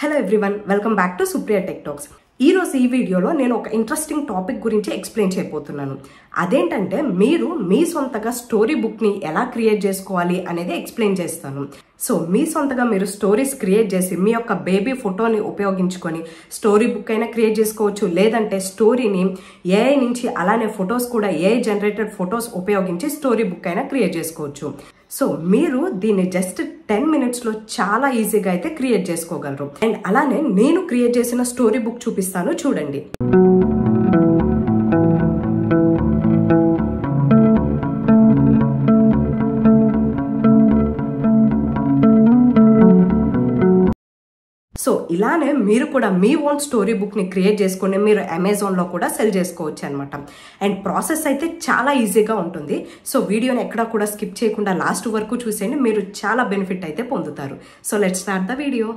hello everyone welcome back to Supriya tech talks ఈరోజు ఈ వీడియోలో నేను ఒక ఇంట్రెస్టింగ్ టాపిక్ గురించి ఎక్స్ప్లెయిన్ చేయబోతున్నాను అదేంటంటే మీరు మీ సొంతగా స్టోరీ బుక్ని ఎలా క్రియేట్ చేసుకోవాలి అనేది ఎక్స్ప్లెయిన్ చేస్తాను సో మీ సొంతగా మీరు స్టోరీస్ క్రియేట్ చేసి మీ యొక్క బేబీ ఫోటోని ఉపయోగించుకొని స్టోరీ బుక్ అయినా క్రియేట్ చేసుకోవచ్చు లేదంటే స్టోరీని ఏఐ నుంచి అలానే ఫొటోస్ కూడా ఏఐ జనరేటెడ్ ఫొటోస్ ఉపయోగించి స్టోరీ బుక్ అయినా క్రియేట్ చేసుకోవచ్చు సో మీరు దీన్ని జస్ట్ టెన్ మినిట్స్లో చాలా ఈజీగా అయితే క్రియేట్ చేసుకోగలరు అండ్ అలానే నేను క్రియేట్ చేసిన స్టోరీ బుక్ చూపిస్తాను చూడండి ఇలానే మీరు కూడా మీ ఓన్ స్టోరీ బుక్ని క్రియేట్ చేసుకుని మీరు అమెజాన్లో కూడా సెల్ చేసుకోవచ్చు అనమాట అండ్ ప్రాసెస్ అయితే చాలా ఈజీగా ఉంటుంది సో వీడియోని ఎక్కడా కూడా స్కిప్ చేయకుండా లాస్ట్ వరకు చూసేయండి మీరు చాలా బెనిఫిట్ అయితే పొందుతారు so let start the video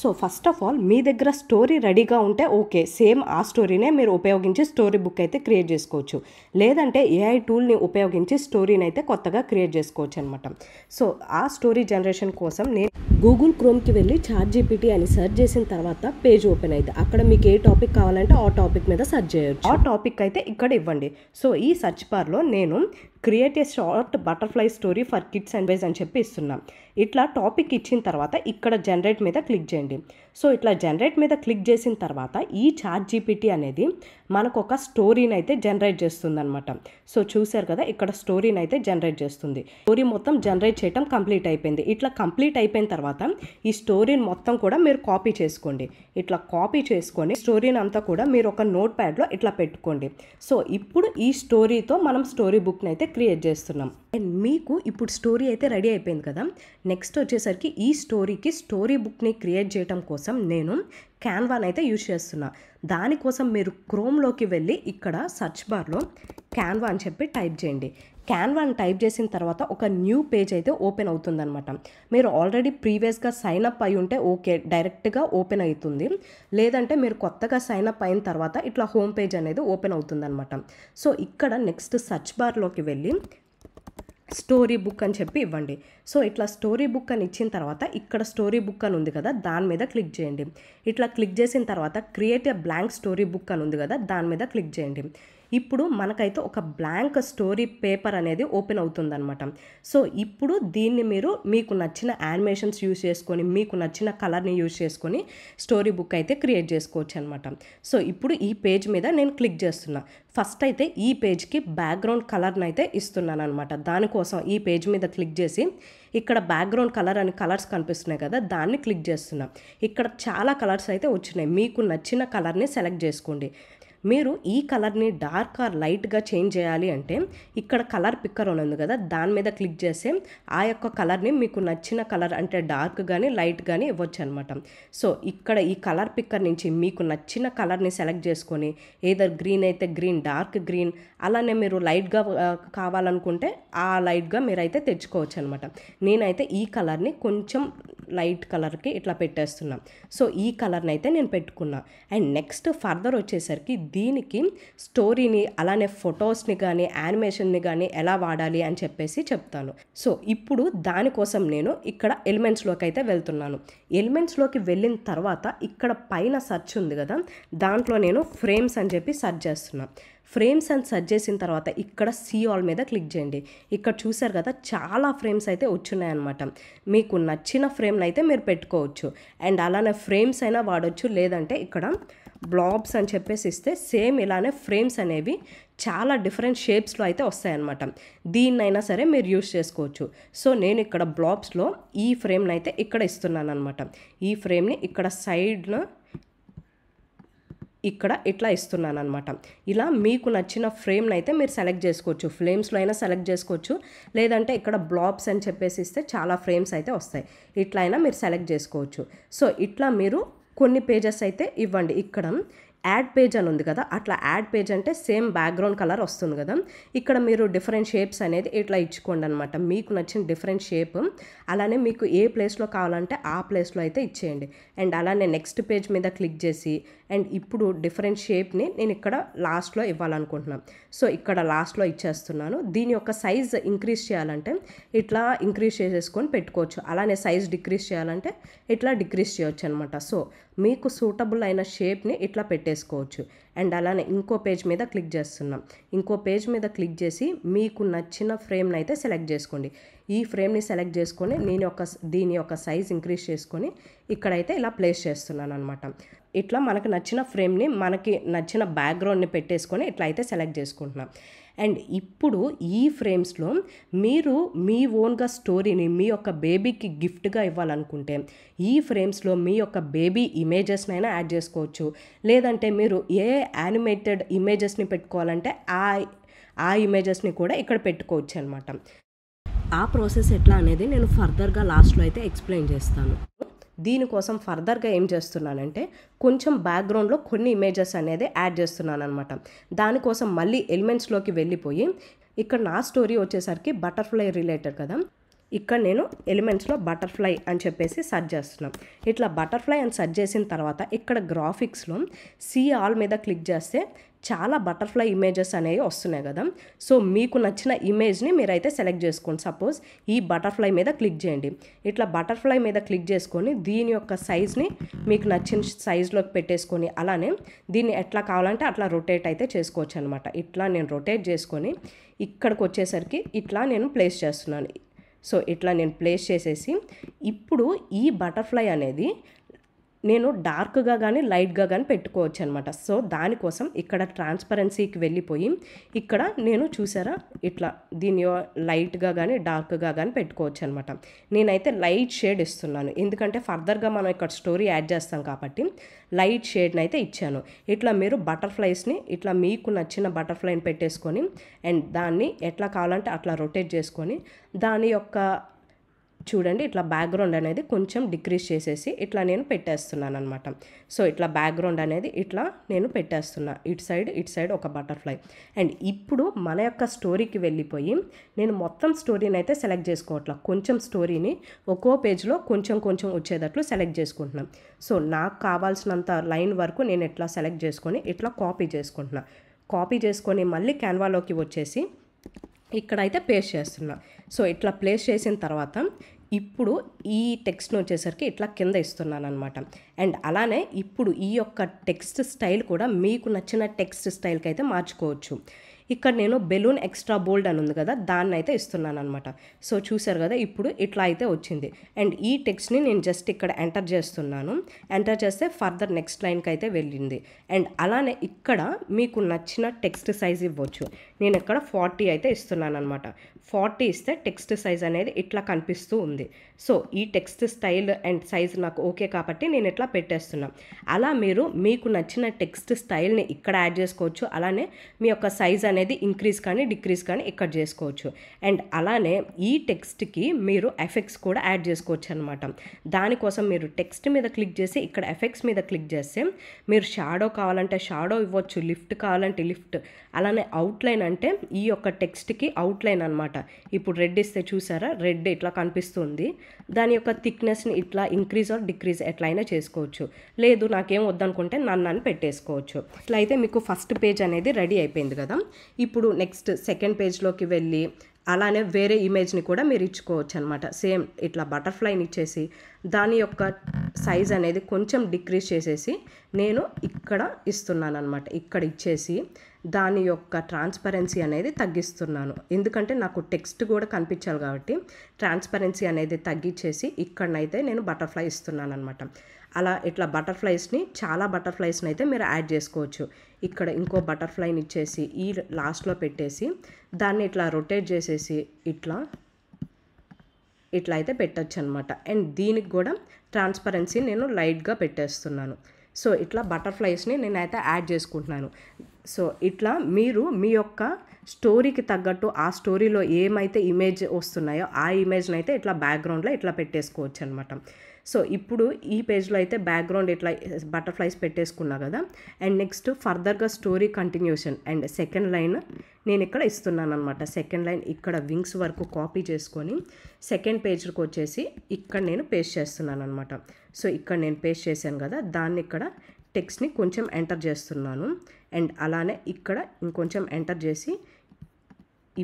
so first of all మీ దగ్గర స్టోరీ రెడీగా ఉంటే ఓకే సేమ్ ఆ స్టోరీనే మీరు ఉపయోగించి స్టోరీ బుక్ అయితే క్రియేట్ చేసుకోవచ్చు లేదంటే ఏఐ టూల్ని ఉపయోగించి స్టోరీని అయితే కొత్తగా క్రియేట్ చేసుకోవచ్చు అనమాట సో ఆ స్టోరీ జనరేషన్ కోసం నేను గూగుల్ క్రోమ్కి వెళ్ళి చాట్ జీపీటీ అని సెర్చ్ చేసిన తర్వాత పేజ్ ఓపెన్ అయితే అక్కడ మీకు ఏ టాపిక్ కావాలంటే ఆ టాపిక్ మీద సెర్చ్ చేయొచ్చు ఆ టాపిక్ అయితే ఇక్కడ ఇవ్వండి సో ఈ సెర్చ్ బార్లో నేను create a short butterfly story for kids and wise అని చెప్పి ఇస్తున్నాం ఇట్లా టాపిక్ ఇచ్చిన తర్వాత ఇక్కడ జనరేట్ మీద క్లిక్ చేయండి సో ఇట్లా జనరేట్ మీద క్లిక్ చేసిన తర్వాత ఈ చాట్ జీపీటీ అనేది మనకు ఒక స్టోరీని అయితే జనరేట్ చేస్తుంది అనమాట సో చూశారు కదా ఇక్కడ స్టోరీని అయితే జనరేట్ చేస్తుంది స్టోరీ మొత్తం జనరేట్ చేయటం కంప్లీట్ అయిపోయింది ఇట్లా కంప్లీట్ అయిపోయిన తర్వాత ఈ స్టోరీని మొత్తం కూడా మీరు కాపీ చేసుకోండి ఇట్లా కాపీ చేసుకొని స్టోరీని అంతా కూడా మీరు ఒక నోట్ ప్యాడ్లో ఇట్లా పెట్టుకోండి సో ఇప్పుడు ఈ స్టోరీతో మనం స్టోరీ బుక్ని అయితే క్రియేట్ చేస్తున్నాం అండ్ మీకు ఇప్పుడు స్టోరీ అయితే రెడీ అయిపోయింది కదా నెక్స్ట్ వచ్చేసరికి ఈ స్టోరీకి స్టోరీ బుక్ని క్రియేట్ చేయడం కోసం నేను క్యాన్వాన్ అయితే యూజ్ చేస్తున్నా దానికోసం మీరు క్రోమ్లోకి వెళ్ళి ఇక్కడ సర్చ్ బార్లో క్యాన్వా అని చెప్పి టైప్ చేయండి క్యాన్వాన్ టైప్ చేసిన తర్వాత ఒక న్యూ పేజ్ అయితే ఓపెన్ అనమాట మీరు ఆల్రెడీ ప్రీవియస్గా సైన్ అప్ అయి ఉంటే ఓకే డైరెక్ట్గా ఓపెన్ అవుతుంది లేదంటే మీరు కొత్తగా సైన్ అప్ అయిన తర్వాత ఇట్లా హోమ్ పేజ్ అనేది ఓపెన్ అవుతుందన్నమాట సో ఇక్కడ నెక్స్ట్ సర్చ్ బార్లోకి వెళ్ళి స్టోరీ బుక్ అని చెప్పి ఇవ్వండి సో ఇట్లా స్టోరీ బుక్ అని ఇచ్చిన తర్వాత ఇక్కడ స్టోరీ బుక్ అని ఉంది కదా దాని మీద క్లిక్ చేయండి ఇట్లా క్లిక్ చేసిన తర్వాత create a blank story book అని ఉంది కదా దాని మీద క్లిక్ చేయండి ఇప్పుడు మనకైతే ఒక బ్లాంక్ స్టోరీ పేపర్ అనేది ఓపెన్ అవుతుందనమాట సో ఇప్పుడు దీన్ని మీరు మీకు నచ్చిన యానిమేషన్స్ యూస్ చేసుకొని మీకు నచ్చిన కలర్ని యూజ్ చేసుకొని స్టోరీ బుక్ అయితే క్రియేట్ చేసుకోవచ్చు అనమాట సో ఇప్పుడు ఈ పేజ్ మీద నేను క్లిక్ చేస్తున్నా ఫస్ట్ అయితే ఈ పేజ్కి బ్యాక్గ్రౌండ్ కలర్ని అయితే ఇస్తున్నాను అనమాట దానికోసం ఈ పేజ్ మీద క్లిక్ చేసి ఇక్కడ బ్యాక్గ్రౌండ్ కలర్ అని కలర్స్ కనిపిస్తున్నాయి కదా దాన్ని క్లిక్ చేస్తున్నాం ఇక్కడ చాలా కలర్స్ అయితే వచ్చినాయి మీకు నచ్చిన కలర్ని సెలెక్ట్ చేసుకోండి మీరు ఈ కలర్ని డార్క్ ఆర్ లైట్గా చేంజ్ చేయాలి అంటే ఇక్కడ కలర్ పిక్కర్ ఉంది కదా దాని మీద క్లిక్ చేస్తే ఆ యొక్క కలర్ని మీకు నచ్చిన కలర్ అంటే డార్క్ కానీ లైట్ కానీ ఇవ్వచ్చు అనమాట సో ఇక్కడ ఈ కలర్ పిక్కర్ నుంచి మీకు నచ్చిన కలర్ని సెలెక్ట్ చేసుకొని ఏదర్ గ్రీన్ అయితే గ్రీన్ డార్క్ గ్రీన్ అలానే మీరు లైట్గా కావాలనుకుంటే ఆ లైట్గా మీరైతే తెచ్చుకోవచ్చు అనమాట నేనైతే ఈ కలర్ని కొంచెం లైట్ కలర్కి ఇట్లా పెట్టేస్తున్నాను సో ఈ కలర్ని అయితే నేను పెట్టుకున్నా అండ్ నెక్స్ట్ ఫర్దర్ వచ్చేసరికి దీనికి స్టోరీని అలానే ఫొటోస్ని కానీ యానిమేషన్ని కానీ ఎలా వాడాలి అని చెప్పేసి చెప్తాను సో ఇప్పుడు దానికోసం నేను ఇక్కడ ఎలిమెంట్స్లోకి అయితే వెళ్తున్నాను ఎలిమెంట్స్లోకి వెళ్ళిన తర్వాత ఇక్కడ పైన సర్చ్ ఉంది కదా దాంట్లో నేను ఫ్రేమ్స్ అని చెప్పి సర్చ్ చేస్తున్నాను ఫ్రేమ్స్ అని సెర్చ్ చేసిన తర్వాత ఇక్కడ సీ ఆల్ మీద క్లిక్ చేయండి ఇక్కడ చూసారు కదా చాలా ఫ్రేమ్స్ అయితే వచ్చున్నాయన్నమాట మీకు నచ్చిన ఫ్రేమ్ని అయితే మీరు పెట్టుకోవచ్చు అండ్ అలానే ఫ్రేమ్స్ అయినా వాడచ్చు లేదంటే ఇక్కడ బ్లాబ్స్ అని చెప్పేసి ఇస్తే సేమ్ ఇలానే ఫ్రేమ్స్ అనేవి చాలా డిఫరెంట్ షేప్స్లో అయితే వస్తాయన్నమాట దీన్నైనా సరే మీరు యూస్ చేసుకోవచ్చు సో నేను ఇక్కడ బ్లాబ్స్లో ఈ ఫ్రేమ్ని అయితే ఇక్కడ ఇస్తున్నాను అనమాట ఈ ఫ్రేమ్ని ఇక్కడ సైడ్న ఇక్కడ ఇట్లా ఇస్తున్నాను అనమాట ఇలా మీకు నచ్చిన ఫ్రేమ్ని అయితే మీరు సెలెక్ట్ చేసుకోవచ్చు ఫ్లేమ్స్లో అయినా సెలెక్ట్ చేసుకోవచ్చు లేదంటే ఇక్కడ బ్లాబ్స్ అని చెప్పేసి ఇస్తే చాలా ఫ్రేమ్స్ అయితే వస్తాయి ఇట్లా అయినా మీరు సెలెక్ట్ చేసుకోవచ్చు సో ఇట్లా మీరు కొన్ని పేజెస్ అయితే ఇవ్వండి ఇక్కడ యాడ్ పేజ్ అని ఉంది కదా అట్లా యాడ్ పేజ్ అంటే సేమ్ బ్యాక్గ్రౌండ్ కలర్ వస్తుంది కదా ఇక్కడ మీరు డిఫరెంట్ షేప్స్ అనేది ఇట్లా ఇచ్చుకోండి అనమాట మీకు నచ్చిన డిఫరెంట్ షేప్ అలానే మీకు ఏ ప్లేస్లో కావాలంటే ఆ ప్లేస్లో అయితే ఇచ్చేయండి అండ్ అలానే నెక్స్ట్ పేజ్ మీద క్లిక్ చేసి అండ్ ఇప్పుడు డిఫరెంట్ షేప్ని నేను ఇక్కడ లాస్ట్లో ఇవ్వాలనుకుంటున్నాను సో ఇక్కడ లాస్ట్లో ఇచ్చేస్తున్నాను దీని యొక్క సైజ్ ఇంక్రీజ్ చేయాలంటే ఇట్లా ఇంక్రీజ్ చేసేసుకొని పెట్టుకోవచ్చు అలానే సైజ్ డిక్రీజ్ చేయాలంటే ఇట్లా డిక్రీజ్ చేయొచ్చు అనమాట సో మీకు సూటబుల్ అయిన షేప్ని ఇట్లా పెట్టేసుకోవచ్చు అండ్ అలానే ఇంకో పేజ్ మీద క్లిక్ చేస్తున్నాం ఇంకో పేజ్ మీద క్లిక్ చేసి మీకు నచ్చిన ఫ్రేమ్ని అయితే సెలెక్ట్ చేసుకోండి ఈ ఫ్రేమ్ని సెలెక్ట్ చేసుకొని నేను ఒక దీని యొక్క సైజ్ ఇంక్రీజ్ చేసుకొని ఇక్కడైతే ఇలా ప్లేస్ చేస్తున్నాను అనమాట ఇట్లా మనకు నచ్చిన ఫ్రేమ్ని మనకి నచ్చిన బ్యాక్గ్రౌండ్ని పెట్టేసుకొని ఇట్లా అయితే సెలెక్ట్ చేసుకుంటున్నాం అండ్ ఇప్పుడు ఈ ఫ్రేమ్స్లో మీరు మీ ఓన్గా స్టోరీని మీ యొక్క బేబీకి గిఫ్ట్గా ఇవ్వాలనుకుంటే ఈ ఫ్రేమ్స్లో మీ యొక్క బేబీ ఇమేజెస్నైనా యాడ్ చేసుకోవచ్చు లేదంటే మీరు ఏ యానిమేటెడ్ ఇమేజెస్ని పెట్టుకోవాలంటే ఆ ఆ ఇమేజెస్ని కూడా ఇక్కడ పెట్టుకోవచ్చు అనమాట ఆ ప్రాసెస్ ఎట్లా అనేది నేను ఫర్దర్గా లాస్ట్లో అయితే ఎక్స్ప్లెయిన్ చేస్తాను దీనికోసం ఫర్దర్గా ఏం చేస్తున్నానంటే కొంచెం బ్యాక్గ్రౌండ్లో కొన్ని ఇమేజెస్ అనేది యాడ్ చేస్తున్నాను అనమాట దానికోసం మళ్ళీ ఎలిమెంట్స్లోకి వెళ్ళిపోయి ఇక్కడ నా స్టోరీ వచ్చేసరికి బటర్ఫ్లై రిలేటెడ్ కదా ఇక్కడ నేను ఎలిమెంట్స్లో బటర్ఫ్లై అని చెప్పేసి సెర్చ్ చేస్తున్నాను ఇట్లా బటర్ఫ్లై అని సెర్చ్ చేసిన తర్వాత ఇక్కడ గ్రాఫిక్స్లో సీ ఆల్ మీద క్లిక్ చేస్తే చాలా బటర్ఫ్లై ఇమేజెస్ అనేవి వస్తున్నాయి కదా సో మీకు నచ్చిన ఇమేజ్ని మీరైతే సెలెక్ట్ చేసుకోండి సపోజ్ ఈ బటర్ఫ్లై మీద క్లిక్ చేయండి ఇట్లా బటర్ఫ్లై మీద క్లిక్ చేసుకొని దీని యొక్క సైజ్ని మీకు నచ్చిన సైజ్లోకి పెట్టేసుకొని అలానే దీన్ని ఎట్లా కావాలంటే అట్లా రొటేట్ అయితే చేసుకోవచ్చు అనమాట ఇట్లా నేను రొటేట్ చేసుకొని ఇక్కడికి వచ్చేసరికి ఇట్లా నేను ప్లేస్ చేస్తున్నాను సో ఇట్లా నేను ప్లేస్ చేసేసి ఇప్పుడు ఈ బటర్ఫ్లై అనేది నేను డార్క్గా కానీ లైట్గా కానీ పెట్టుకోవచ్చు అనమాట సో దానికోసం ఇక్కడ ట్రాన్స్పరెన్సీకి వెళ్ళిపోయి ఇక్కడ నేను చూసారా ఇట్లా దీని లైట్గా కానీ డార్క్గా కానీ పెట్టుకోవచ్చు అనమాట నేనైతే లైట్ షేడ్ ఇస్తున్నాను ఎందుకంటే ఫర్దర్గా మనం ఇక్కడ స్టోరీ యాడ్ చేస్తాం కాబట్టి లైట్ షేడ్ని అయితే ఇచ్చాను ఇట్లా మీరు బటర్ఫ్లైస్ని ఇట్లా మీకు నచ్చిన బటర్ఫ్లైని పెట్టేసుకొని అండ్ దాన్ని ఎట్లా కావాలంటే అట్లా రొటేట్ చేసుకొని దాని యొక్క చూడండి ఇట్లా బ్యాక్గ్రౌండ్ అనేది కొంచెం డిక్రీజ్ చేసేసి ఇట్లా నేను పెట్టేస్తున్నాను అనమాట సో ఇట్లా బ్యాక్గ్రౌండ్ అనేది ఇట్లా నేను పెట్టేస్తున్నా ఇటు సైడ్ ఇటు సైడ్ ఒక బటర్ఫ్లై అండ్ ఇప్పుడు మన యొక్క స్టోరీకి వెళ్ళిపోయి నేను మొత్తం స్టోరీని అయితే సెలెక్ట్ చేసుకోవట్లా కొంచెం స్టోరీని ఒక్కో పేజ్లో కొంచెం కొంచెం వచ్చేటట్లు సెలెక్ట్ చేసుకుంటున్నా సో నాకు కావాల్సినంత లైన్ వరకు నేను ఇట్లా సెలెక్ట్ చేసుకొని ఇట్లా కాపీ చేసుకుంటున్నా కాపీ చేసుకొని మళ్ళీ క్యాన్వాలోకి వచ్చేసి ఇక్కడైతే ప్లేస్ చేస్తున్నా సో ఇట్లా ప్లేస్ చేసిన తర్వాత ఇప్పుడు ఈ టెక్స్ట్ని వచ్చేసరికి ఇట్లా కింద ఇస్తున్నాను అనమాట అండ్ అలానే ఇప్పుడు ఈ యొక్క టెక్స్ట్ స్టైల్ కూడా మీకు నచ్చిన టెక్స్ట్ స్టైల్కి అయితే మార్చుకోవచ్చు ఇక్కడ నేను బెలూన్ ఎక్స్ట్రా బోల్డ్ అని ఉంది కదా దాన్ని అయితే ఇస్తున్నాను అనమాట సో చూసారు కదా ఇప్పుడు ఇట్లా అయితే వచ్చింది అండ్ ఈ టెక్స్ట్ని నేను జస్ట్ ఇక్కడ ఎంటర్ చేస్తున్నాను ఎంటర్ చేస్తే ఫర్దర్ నెక్స్ట్ లైన్కి అయితే వెళ్ళింది అండ్ అలానే ఇక్కడ మీకు నచ్చిన టెక్స్ట్ సైజ్ ఇవ్వచ్చు నేను ఇక్కడ ఫార్టీ అయితే ఇస్తున్నాను అనమాట ఫార్టీ ఇస్తే టెక్స్ట్ సైజ్ అనేది ఇట్లా కనిపిస్తూ ఉంది సో ఈ టెక్స్ట్ స్టైల్ అండ్ సైజ్ నాకు ఓకే కాబట్టి నేను ఇట్లా పెట్టేస్తున్నాను అలా మీరు మీకు నచ్చిన టెక్స్ట్ స్టైల్ని ఇక్కడ యాడ్ చేసుకోవచ్చు అలానే మీ యొక్క సైజ్ అనేది అనేది ఇంక్రీజ్ కానీ డిక్రీజ్ కానీ ఇక్కడ చేసుకోవచ్చు అండ్ అలానే ఈ టెక్స్ట్కి మీరు ఎఫెక్ట్స్ కూడా యాడ్ చేసుకోవచ్చు అనమాట దానికోసం మీరు టెక్స్ట్ మీద క్లిక్ చేసి ఇక్కడ ఎఫెక్ట్స్ మీద క్లిక్ చేస్తే మీరు షాడో కావాలంటే షాడో ఇవ్వచ్చు లిఫ్ట్ కావాలంటే లిఫ్ట్ అలానే అవుట్లైన్ అంటే ఈ యొక్క టెక్స్ట్కి అవుట్లైన్ అనమాట ఇప్పుడు రెడ్ ఇస్తే చూసారా రెడ్ ఇట్లా కనిపిస్తుంది దాని యొక్క థిక్నెస్ని ఇట్లా ఇంక్రీజ్ ఆర్ డిక్రీజ్ ఎట్లయినా చేసుకోవచ్చు లేదు నాకేం వద్దనుకుంటే నన్ను అని పెట్టేసుకోవచ్చు ఇట్లా అయితే మీకు ఫస్ట్ పేజ్ అనేది రెడీ అయిపోయింది కదా ఇప్పుడు నెక్స్ట్ సెకండ్ పేజ్లోకి వెళ్ళి అలానే వేరే ఇమేజ్ని కూడా మీరు ఇచ్చుకోవచ్చు అనమాట సేమ్ ఇట్లా బటర్ఫ్లైని ఇచ్చేసి దాని యొక్క సైజ్ అనేది కొంచెం డిక్రీజ్ చేసేసి నేను ఇక్కడ ఇస్తున్నాను అనమాట ఇక్కడ ఇచ్చేసి దాని యొక్క ట్రాన్స్పరెన్సీ అనేది తగ్గిస్తున్నాను ఎందుకంటే నాకు టెక్స్ట్ కూడా కనిపించాలి కాబట్టి ట్రాన్స్పరెన్సీ అనేది తగ్గించేసి ఇక్కడనైతే నేను బటర్ఫ్లై ఇస్తున్నాను అనమాట అలా ఇట్లా బటర్ఫ్లైస్ని చాలా బటర్ఫ్లైస్ని అయితే మీరు యాడ్ చేసుకోవచ్చు ఇక్కడ ఇంకో బటర్ఫ్లైని ఇచ్చేసి ఈ లాస్ట్లో పెట్టేసి దాన్ని ఇట్లా రొటేట్ చేసేసి ఇట్లా ఇట్లా అయితే పెట్టచ్చు అనమాట అండ్ దీనికి కూడా ట్రాన్స్పరెన్సీ నేను లైట్గా పెట్టేస్తున్నాను సో ఇట్లా బటర్ఫ్లైస్ని నేనైతే యాడ్ చేసుకుంటున్నాను సో ఇట్లా మీరు మీ యొక్క స్టోరీకి తగ్గట్టు ఆ స్టోరీలో ఏమైతే ఇమేజ్ వస్తున్నాయో ఆ ఇమేజ్ని అయితే ఇట్లా బ్యాక్గ్రౌండ్లో ఇట్లా పెట్టేసుకోవచ్చు అనమాట సో ఇప్పుడు ఈ పేజ్లో అయితే బ్యాక్గ్రౌండ్ ఇట్లా బటర్ఫ్లైస్ పెట్టేసుకున్నా కదా అండ్ నెక్స్ట్ ఫర్దర్గా story continuation and second line నేను ఇక్కడ ఇస్తున్నాను అనమాట సెకండ్ లైన్ ఇక్కడ వింగ్స్ వరకు కాపీ చేసుకొని సెకండ్ పేజ్కి వచ్చేసి ఇక్కడ నేను పేస్ట్ చేస్తున్నాను అనమాట సో ఇక్కడ నేను పేస్ట్ చేశాను కదా దాన్ని ఇక్కడ టెక్స్ట్ని కొంచెం ఎంటర్ చేస్తున్నాను అండ్ అలానే ఇక్కడ ఇంకొంచెం ఎంటర్ చేసి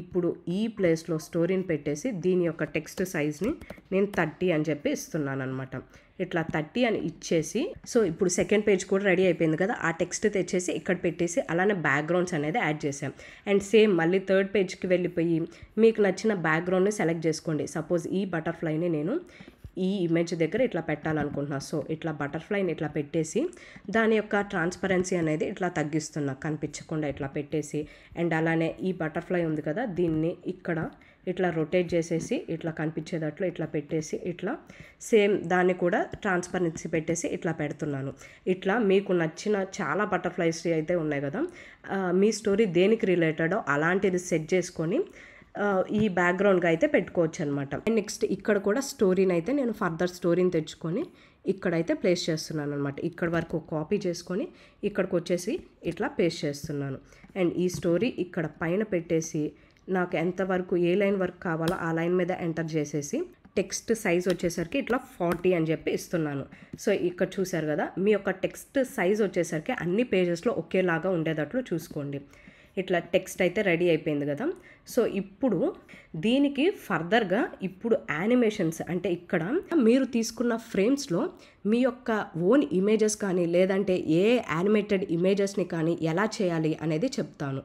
ఇప్పుడు ఈ ప్లేస్లో స్టోరీని పెట్టేసి దీని యొక్క టెక్స్ట్ సైజ్ని నేను థర్టీ అని చెప్పి ఇస్తున్నాను అనమాట ఇట్లా థర్టీ అని ఇచ్చేసి సో ఇప్పుడు సెకండ్ పేజ్ కూడా రెడీ అయిపోయింది కదా ఆ టెక్స్ట్ తెచ్చేసి ఇక్కడ పెట్టేసి అలానే బ్యాక్గ్రౌండ్స్ అనేది యాడ్ చేసాం అండ్ సేమ్ మళ్ళీ థర్డ్ పేజ్కి వెళ్ళిపోయి మీకు నచ్చిన బ్యాక్గ్రౌండ్ని సెలెక్ట్ చేసుకోండి సపోజ్ ఈ బటర్ఫ్లైని నేను ఈ ఇమేజ్ దగ్గర ఇట్లా పెట్టాలనుకుంటున్నా సో ఇట్లా బటర్ఫ్లైని ఇట్లా పెట్టేసి దాని యొక్క ట్రాన్స్పరెన్సీ అనేది ఇట్లా తగ్గిస్తున్నా కనిపించకుండా ఇట్లా పెట్టేసి అండ్ అలానే ఈ బటర్ఫ్లై ఉంది కదా దీన్ని ఇక్కడ ఇట్లా రొటేట్ చేసేసి ఇట్లా కనిపించేటట్లు ఇట్లా పెట్టేసి ఇట్లా సేమ్ దాన్ని కూడా ట్రాన్స్పరెన్సీ పెట్టేసి ఇట్లా పెడుతున్నాను ఇట్లా మీకు నచ్చిన చాలా బటర్ఫ్లైస్ అయితే ఉన్నాయి కదా మీ స్టోరీ దేనికి రిలేటెడో అలాంటిది సెట్ చేసుకొని ఈ బ్యాక్గ్రౌండ్గా అయితే పెట్టుకోవచ్చు అనమాట అండ్ నెక్స్ట్ ఇక్కడ కూడా స్టోరీని అయితే నేను ఫర్దర్ స్టోరీని తెచ్చుకొని ఇక్కడైతే ప్లేస్ చేస్తున్నాను అనమాట ఇక్కడ వరకు కాపీ చేసుకొని ఇక్కడికి వచ్చేసి ఇట్లా పేస్ట్ చేస్తున్నాను అండ్ ఈ స్టోరీ ఇక్కడ పైన పెట్టేసి నాకు ఎంతవరకు ఏ లైన్ వర్క్ కావాలో ఆ లైన్ మీద ఎంటర్ చేసేసి టెక్స్ట్ సైజ్ వచ్చేసరికి ఇట్లా ఫార్టీ అని చెప్పి ఇస్తున్నాను సో ఇక్కడ చూశారు కదా మీ యొక్క టెక్స్ట్ సైజ్ వచ్చేసరికి అన్ని పేజెస్లో ఒకేలాగా ఉండేటట్లు చూసుకోండి ఇట్లా టెక్స్ట్ అయితే రెడీ అయిపోయింది కదా సో ఇప్పుడు దీనికి ఫర్దర్గా ఇప్పుడు యానిమేషన్స్ అంటే ఇక్కడ మీరు తీసుకున్న ఫ్రేమ్స్లో మీ యొక్క ఓన్ ఇమేజెస్ కానీ లేదంటే ఏ యానిమేటెడ్ ఇమేజెస్ని కానీ ఎలా చేయాలి అనేది చెప్తాను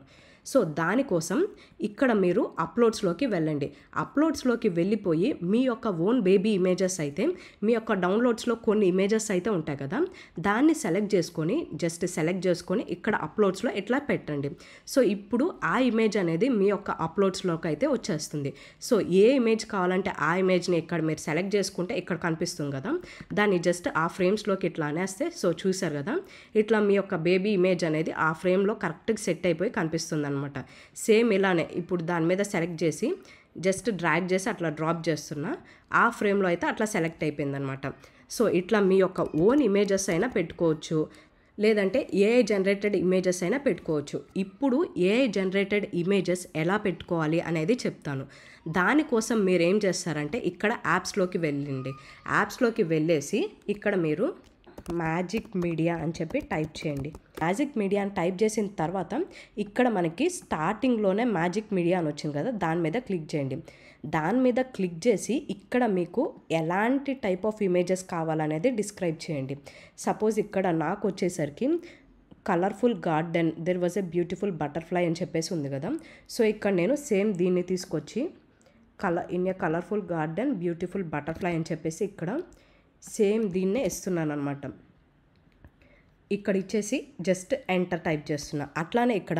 సో దానికోసం ఇక్కడ మీరు అప్లోడ్స్లోకి వెళ్ళండి అప్లోడ్స్లోకి వెళ్ళిపోయి మీ యొక్క ఓన్ బేబీ ఇమేజెస్ అయితే మీ యొక్క డౌన్లోడ్స్లో కొన్ని ఇమేజెస్ అయితే ఉంటాయి కదా దాన్ని సెలెక్ట్ చేసుకొని జస్ట్ సెలెక్ట్ చేసుకొని ఇక్కడ అప్లోడ్స్లో ఎట్లా పెట్టండి సో ఇప్పుడు ఆ ఇమేజ్ అనేది మీ యొక్క అప్లోడ్స్లోకి అయితే వచ్చేస్తుంది సో ఏ ఇమేజ్ కావాలంటే ఆ ఇమేజ్ని ఇక్కడ మీరు సెలెక్ట్ చేసుకుంటే ఇక్కడ కనిపిస్తుంది కదా దాన్ని జస్ట్ ఆ ఫ్రేమ్స్లోకి ఇట్లా అనేస్తే సో చూసారు కదా ఇట్లా మీ యొక్క బేబీ ఇమేజ్ అనేది ఆ ఫ్రేమ్లో కరెక్ట్గా సెట్ అయిపోయి కనిపిస్తుంది అనమాట సేమ్ ఇలానే ఇప్పుడు దాని మీద సెలెక్ట్ చేసి జస్ట్ డ్రాగ్ చేసి అట్లా డ్రాప్ చేస్తున్నా ఆ ఫ్రేమ్లో అయితే అట్లా సెలెక్ట్ అయిపోయిందనమాట సో ఇట్లా మీ యొక్క ఓన్ ఇమేజెస్ అయినా పెట్టుకోవచ్చు లేదంటే ఏఐ జనరేటెడ్ ఇమేజెస్ అయినా పెట్టుకోవచ్చు ఇప్పుడు ఏఐ జనరేటెడ్ ఇమేజెస్ ఎలా పెట్టుకోవాలి అనేది చెప్తాను దానికోసం మీరు ఏం చేస్తారంటే ఇక్కడ యాప్స్లోకి వెళ్ళండి యాప్స్లోకి వెళ్ళేసి ఇక్కడ మీరు మ్యాజిక్ మీడియా అని చెప్పి టైప్ చేయండి మ్యాజిక్ మీడియా అని టైప్ చేసిన తర్వాత ఇక్కడ మనకి స్టార్టింగ్లోనే మ్యాజిక్ మీడియా అని వచ్చింది కదా దాని మీద క్లిక్ చేయండి దాని మీద క్లిక్ చేసి ఇక్కడ మీకు ఎలాంటి టైప్ ఆఫ్ ఇమేజెస్ కావాలనేది డిస్క్రైబ్ చేయండి సపోజ్ ఇక్కడ నాకు వచ్చేసరికి colourful garden there was a beautiful butterfly అని చెప్పేసి ఉంది కదా సో ఇక్కడ నేను సేమ్ దీన్ని తీసుకొచ్చి colour in a colourful garden beautiful butterfly అని చెప్పేసి ఇక్కడ సేమ్ దీన్నే ఇస్తున్నాను అనమాట ఇక్కడ ఇచ్చేసి జస్ట్ ఎంటర్ టైప్ చేస్తున్నా అట్లానే ఇక్కడ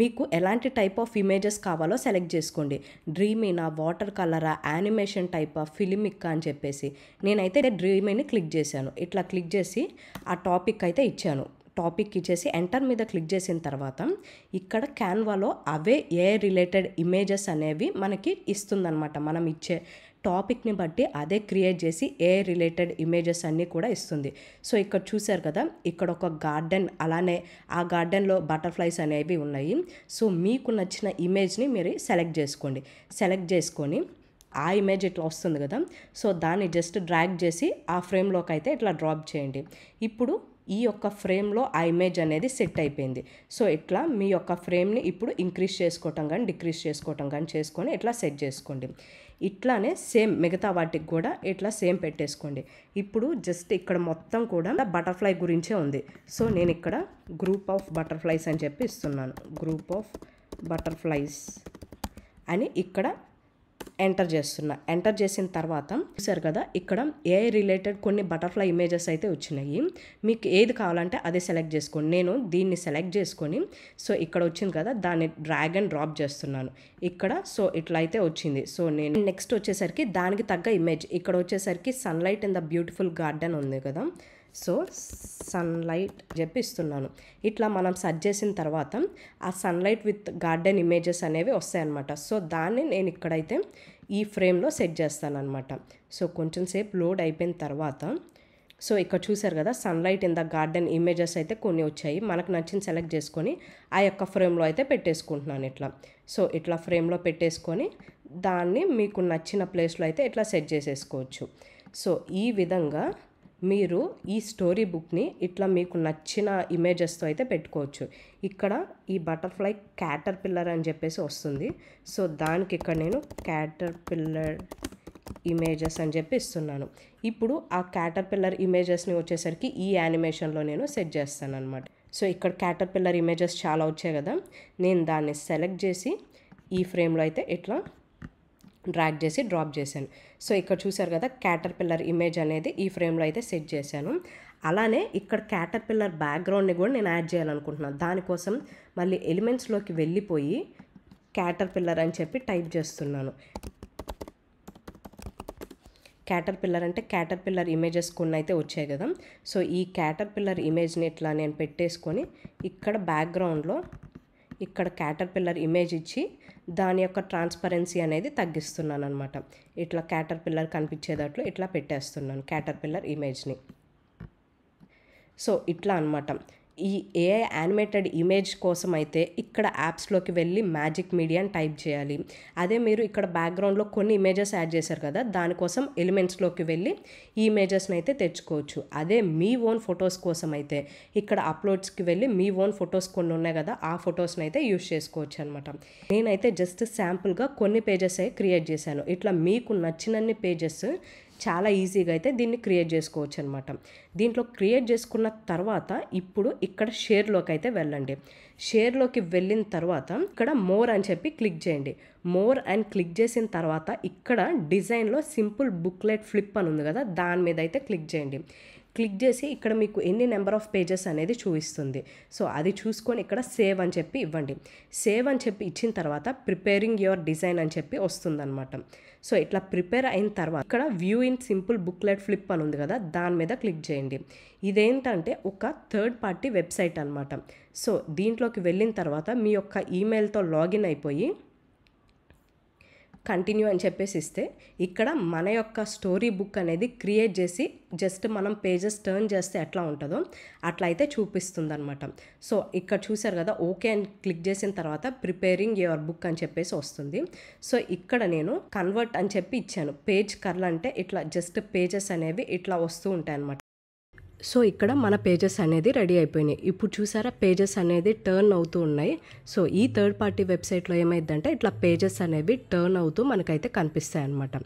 మీకు ఎలాంటి టైప్ ఆఫ్ ఇమేజెస్ కావాలో సెలెక్ట్ చేసుకోండి డ్రీమీనా వాటర్ కలరా యానిమేషన్ టైప్ టైపా ఫిలిమిక్కా అని చెప్పేసి నేనైతే డ్రీమీని క్లిక్ చేశాను ఇట్లా క్లిక్ చేసి ఆ టాపిక్ అయితే ఇచ్చాను టాపిక్ ఇచ్చేసి ఎంటర్ మీద క్లిక్ చేసిన తర్వాత ఇక్కడ క్యాన్వాలో అవే ఏ రిలేటెడ్ ఇమేజెస్ అనేవి మనకి ఇస్తుందన్నమాట మనం ఇచ్చే టాపిక్ని బట్టి అదే క్రియేట్ చేసి ఏ రిలేటెడ్ ఇమేజెస్ అన్నీ కూడా ఇస్తుంది సో ఇక్కడ చూశారు కదా ఇక్కడ ఒక గార్డెన్ అలానే ఆ గార్డెన్లో బటర్ఫ్లైస్ అనేవి ఉన్నాయి సో మీకు నచ్చిన ఇమేజ్ని మీరు సెలెక్ట్ చేసుకోండి సెలెక్ట్ చేసుకొని ఆ ఇమేజ్ ఇట్లా వస్తుంది కదా సో దాన్ని జస్ట్ డ్రాగ్ చేసి ఆ ఫ్రేమ్లోకి అయితే ఇట్లా డ్రాప్ చేయండి ఇప్పుడు ఈ యొక్క ఫ్రేమ్లో ఆ ఇమేజ్ అనేది సెట్ అయిపోయింది సో ఇట్లా మీ యొక్క ఫ్రేమ్ని ఇప్పుడు ఇంక్రీజ్ చేసుకోవటం కానీ డిక్రీజ్ చేసుకోవటం కానీ చేసుకొని ఇట్లా సెట్ చేసుకోండి ఇట్లానే సేమ్ మిగతా వాటికి కూడా ఇట్లా సేమ్ పెట్టేసుకోండి ఇప్పుడు జస్ట్ ఇక్కడ మొత్తం కూడా బటర్ఫ్లై గురించే ఉంది సో నేను ఇక్కడ గ్రూప్ ఆఫ్ బటర్ఫ్లైస్ అని చెప్పి ఇస్తున్నాను గ్రూప్ ఆఫ్ బటర్ఫ్లైస్ అని ఇక్కడ ఎంటర్ చేస్తున్నా ఎంటర్ చేసిన తర్వాత చూసారు కదా ఇక్కడ ఏఐ రిలేటెడ్ కొన్ని బటర్ఫ్లై ఇమేజెస్ అయితే వచ్చినాయి మీకు ఏది కావాలంటే అదే సెలెక్ట్ చేసుకోండి నేను దీన్ని సెలెక్ట్ చేసుకొని సో ఇక్కడ వచ్చింది కదా దాన్ని డ్రాగ్ అండ్ డ్రాప్ చేస్తున్నాను ఇక్కడ సో ఇట్లా అయితే వచ్చింది సో నేను నెక్స్ట్ వచ్చేసరికి దానికి తగ్గ ఇమేజ్ ఇక్కడ వచ్చేసరికి sunlight in the beautiful garden ఉంది కదా సో సన్లైట్ ఇస్తున్నాను ఇట్లా మనం సజ్ చేసిన తర్వాత ఆ సన్లైట్ విత్ గార్డెన్ ఇమేజెస్ అనేవి వస్తాయన్నమాట సో దాన్ని నేను ఇక్కడైతే ఈ ఫ్రేమ్లో సెట్ చేస్తానన్నమాట సో కొంచెం సేపు లోడ్ అయిపోయిన తర్వాత సో ఇక్కడ చూసారు కదా sunlight in the garden images అయితే కొన్ని వచ్చాయి మనకు నచ్చిన సెలెక్ట్ చేసుకొని ఆ యొక్క ఫ్రేమ్లో అయితే పెట్టేసుకుంటున్నాను ఇట్లా సో ఇట్లా ఫ్రేమ్లో పెట్టేసుకొని దాన్ని మీకు నచ్చిన ప్లేస్లో అయితే ఇట్లా సెట్ చేసేసుకోవచ్చు సో ఈ విధంగా మీరు ఈ స్టోరీ బుక్ని ఇట్లా మీకు నచ్చిన ఇమేజెస్తో అయితే పెట్టుకోవచ్చు ఇక్కడ ఈ బటర్ఫ్లై క్యాటర్ పిల్లర్ అని చెప్పేసి వస్తుంది సో దానికి ఇక్కడ నేను క్యాటర్ పిల్లర్ ఇమేజెస్ అని చెప్పి ఇస్తున్నాను ఇప్పుడు ఆ క్యాటర్ పిల్లర్ ఇమేజెస్ని వచ్చేసరికి ఈ యానిమేషన్లో నేను సెట్ చేస్తాను అనమాట సో ఇక్కడ క్యాటర్ పిల్లర్ ఇమేజెస్ చాలా వచ్చాయి కదా నేను దాన్ని సెలెక్ట్ చేసి ఈ ఫ్రేమ్లో అయితే ఇట్లా డ్రాగ్ చేసి డ్రాప్ చేశాను సో ఇక్కడ చూసారు కదా క్యాటర్ పిల్లర్ ఇమేజ్ అనేది ఈ ఫ్రేమ్లో అయితే సెట్ చేశాను అలానే ఇక్కడ క్యాటర్ పిల్లర్ బ్యాక్గ్రౌండ్ని కూడా నేను యాడ్ చేయాలనుకుంటున్నాను దానికోసం మళ్ళీ ఎలిమెంట్స్లోకి వెళ్ళిపోయి క్యాటర్ పిల్లర్ అని చెప్పి టైప్ చేస్తున్నాను క్యాటర్ పిల్లర్ అంటే క్యాటర్ పిల్లర్ ఇమేజెస్ కొన్ని అయితే వచ్చాయి కదా సో ఈ క్యాటర్ పిల్లర్ ఇమేజ్ని ఇట్లా నేను పెట్టేసుకొని ఇక్కడ బ్యాక్గ్రౌండ్లో ఇక్కడ క్యాటర్ పిల్లర్ ఇమేజ్ ఇచ్చి దాని యొక్క ట్రాన్స్పరెన్సీ అనేది తగ్గిస్తున్నాను అనమాట ఇట్లా క్యాటర్ పిల్లర్ కనిపించేటట్లు ఇట్లా పెట్టేస్తున్నాను క్యాటర్ పిల్లర్ ఇమేజ్ని సో ఇట్లా అనమాట ఈ ఏఐ యానిమేటెడ్ ఇమేజ్ కోసం అయితే ఇక్కడ యాప్స్లోకి వెళ్ళి మ్యాజిక్ మీడియా అని టైప్ చేయాలి అదే మీరు ఇక్కడ బ్యాక్గ్రౌండ్లో కొన్ని ఇమేజెస్ యాడ్ చేశారు కదా దానికోసం ఎలిమెంట్స్లోకి వెళ్ళి ఈ ఇమేజెస్ని అయితే తెచ్చుకోవచ్చు అదే మీ ఓన్ ఫొటోస్ కోసం అయితే ఇక్కడ అప్లోడ్స్కి వెళ్ళి మీ ఓన్ ఫొటోస్ కొన్ని ఉన్నాయి కదా ఆ ఫొటోస్ని అయితే యూస్ చేసుకోవచ్చు అనమాట నేనైతే జస్ట్ శాంపుల్గా కొన్ని పేజెస్ క్రియేట్ చేశాను ఇట్లా మీకు నచ్చినన్ని పేజెస్ చాలా ఈజీగా అయితే దీన్ని క్రియేట్ చేసుకోవచ్చు అనమాట దీంట్లో క్రియేట్ చేసుకున్న తర్వాత ఇప్పుడు ఇక్కడ షేర్లోకి అయితే వెళ్ళండి షేర్లోకి వెళ్ళిన తర్వాత ఇక్కడ మోర్ అని చెప్పి క్లిక్ చేయండి మోర్ అండ్ క్లిక్ చేసిన తర్వాత ఇక్కడ డిజైన్లో సింపుల్ బుక్లెట్ ఫ్లిప్ అని ఉంది కదా దాని మీద అయితే క్లిక్ చేయండి క్లిక్ చేసి ఇక్కడ మీకు ఎన్ని నెంబర్ ఆఫ్ పేజెస్ అనేది చూపిస్తుంది సో అది చూసుకొని ఇక్కడ సేవ్ అని చెప్పి ఇవ్వండి సేవ్ అని చెప్పి ఇచ్చిన తర్వాత ప్రిపేరింగ్ యువర్ డిజైన్ అని చెప్పి వస్తుందన్నమాట సో ఇట్లా ప్రిపేర్ అయిన తర్వాత ఇక్కడ view in simple booklet flip అని ఉంది కదా దాని మీద క్లిక్ చేయండి ఇదేంటంటే ఒక థర్డ్ పార్టీ వెబ్సైట్ అనమాట సో దీంట్లోకి వెళ్ళిన తర్వాత మీ యొక్క ఈమెయిల్తో లాగిన్ అయిపోయి కంటిన్యూ అని చెప్పేసి ఇస్తే ఇక్కడ మన యొక్క స్టోరీ బుక్ అనేది క్రియేట్ చేసి జస్ట్ మనం పేజెస్ టర్న్ చేస్తే ఎట్లా ఉంటుందో అట్లా అయితే చూపిస్తుంది అనమాట సో ఇక్కడ చూసారు కదా ఓకే అని క్లిక్ చేసిన తర్వాత ప్రిపేరింగ్ యువర్ బుక్ అని చెప్పేసి వస్తుంది సో ఇక్కడ నేను కన్వర్ట్ అని చెప్పి ఇచ్చాను పేజ్ కర్ల్ అంటే ఇట్లా జస్ట్ పేజెస్ అనేవి ఇట్లా వస్తూ ఉంటాయి అనమాట సో ఇక్కడ మన పేజెస్ అనేది రెడీ అయిపోయినాయి ఇప్పుడు చూసారా పేజెస్ అనేది టర్న్ అవుతూ ఉన్నాయి సో ఈ థర్డ్ పార్టీ వెబ్సైట్లో ఏమైందంటే ఇట్లా పేజెస్ అనేవి టర్న్ అవుతూ మనకైతే కనిపిస్తాయి అనమాట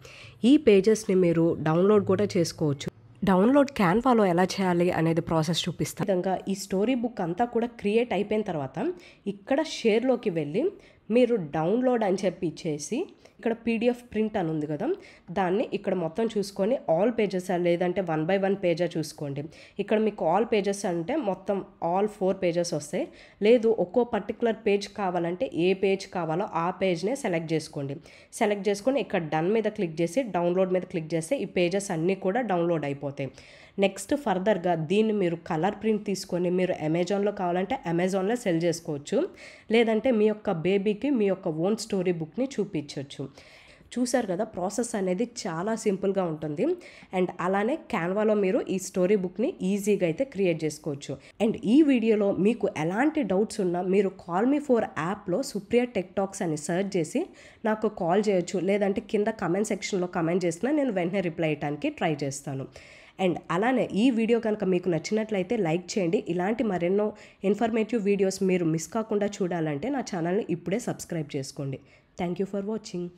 ఈ పేజెస్ని మీరు డౌన్లోడ్ కూడా చేసుకోవచ్చు డౌన్లోడ్ క్యాన్వాలో ఎలా చేయాలి అనేది ప్రాసెస్ చూపిస్తాను విధంగా ఈ స్టోరీ బుక్ అంతా కూడా క్రియేట్ అయిపోయిన తర్వాత ఇక్కడ షేర్లోకి వెళ్ళి మీరు డౌన్లోడ్ అని చెప్పి ఇచ్చేసి ఇక్కడ పీడిఎఫ్ ప్రింట్ అని ఉంది కదా దాన్ని ఇక్కడ మొత్తం చూసుకొని ఆల్ పేజెస్ లేదంటే వన్ బై వన్ పేజా చూసుకోండి ఇక్కడ మీకు ఆల్ పేజెస్ అంటే మొత్తం ఆల్ ఫోర్ పేజెస్ వస్తాయి లేదు ఒక్కో పర్టికులర్ పేజ్ కావాలంటే ఏ పేజ్ కావాలో ఆ పేజ్నే సెలెక్ట్ చేసుకోండి సెలెక్ట్ చేసుకొని ఇక్కడ డన్ మీద క్లిక్ చేసి డౌన్లోడ్ మీద క్లిక్ చేస్తే ఈ పేజెస్ అన్నీ కూడా డౌన్లోడ్ అయిపోతాయి నెక్స్ట్ ఫర్దర్గా దీన్ని మీరు కలర్ ప్రింట్ తీసుకొని మీరు అమెజాన్లో కావాలంటే అమెజాన్లో సెల్ చేసుకోవచ్చు లేదంటే మీ యొక్క బేబీకి మీ యొక్క ఓన్ స్టోరీ బుక్ని చూపించవచ్చు చూశారు కదా ప్రాసెస్ అనేది చాలా సింపుల్గా ఉంటుంది అండ్ అలానే క్యాన్వాలో మీరు ఈ స్టోరీ బుక్ని ఈజీగా అయితే క్రియేట్ చేసుకోవచ్చు అండ్ ఈ వీడియోలో మీకు ఎలాంటి డౌట్స్ ఉన్నా మీరు కాల్ మీ ఫోర్ యాప్లో సుప్రియా టెక్ టాక్స్ అని సెర్చ్ చేసి నాకు కాల్ చేయొచ్చు లేదంటే కింద కమెంట్ సెక్షన్లో కమెంట్ చేసినా నేను వెంటనే రిప్లై అయ్యడానికి ట్రై చేస్తాను అండ్ అలానే ఈ వీడియో కనుక మీకు నచ్చినట్లయితే లైక్ చేయండి ఇలాంటి మరెన్నో ఇన్ఫర్మేటివ్ వీడియోస్ మీరు మిస్ కాకుండా చూడాలంటే నా ఛానల్ని ఇప్పుడే సబ్స్క్రైబ్ చేసుకోండి థ్యాంక్ యూ ఫర్ వాచింగ్